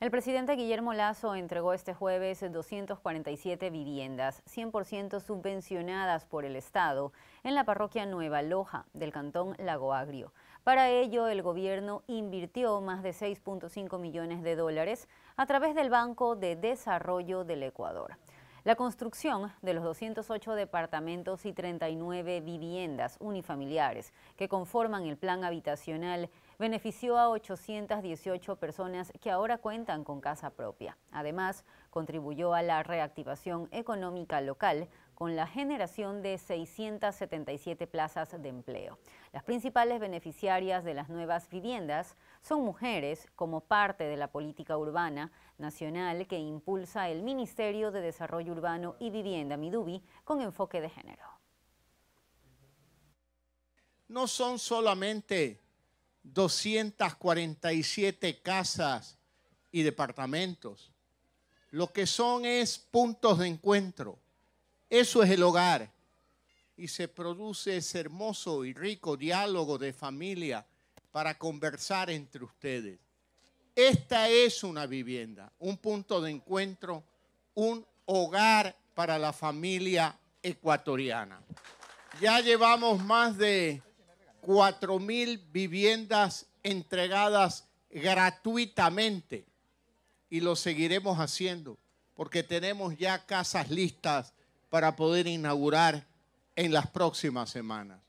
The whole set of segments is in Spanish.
El presidente Guillermo Lazo entregó este jueves 247 viviendas, 100% subvencionadas por el Estado, en la parroquia Nueva Loja del cantón Lago Agrio. Para ello, el gobierno invirtió más de 6.5 millones de dólares a través del Banco de Desarrollo del Ecuador. La construcción de los 208 departamentos y 39 viviendas unifamiliares que conforman el plan habitacional benefició a 818 personas que ahora cuentan con casa propia. Además, contribuyó a la reactivación económica local con la generación de 677 plazas de empleo. Las principales beneficiarias de las nuevas viviendas son mujeres como parte de la política urbana nacional que impulsa el Ministerio de Desarrollo Urbano y Vivienda Midubi con enfoque de género. No son solamente 247 casas y departamentos. Lo que son es puntos de encuentro. Eso es el hogar. Y se produce ese hermoso y rico diálogo de familia para conversar entre ustedes. Esta es una vivienda, un punto de encuentro, un hogar para la familia ecuatoriana. Ya llevamos más de 4.000 mil viviendas entregadas gratuitamente y lo seguiremos haciendo porque tenemos ya casas listas para poder inaugurar en las próximas semanas.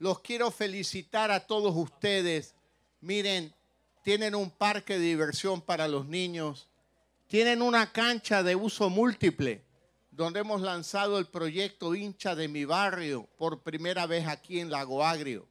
Los quiero felicitar a todos ustedes. Miren, tienen un parque de diversión para los niños, tienen una cancha de uso múltiple donde hemos lanzado el proyecto hincha de mi barrio por primera vez aquí en Lago Agrio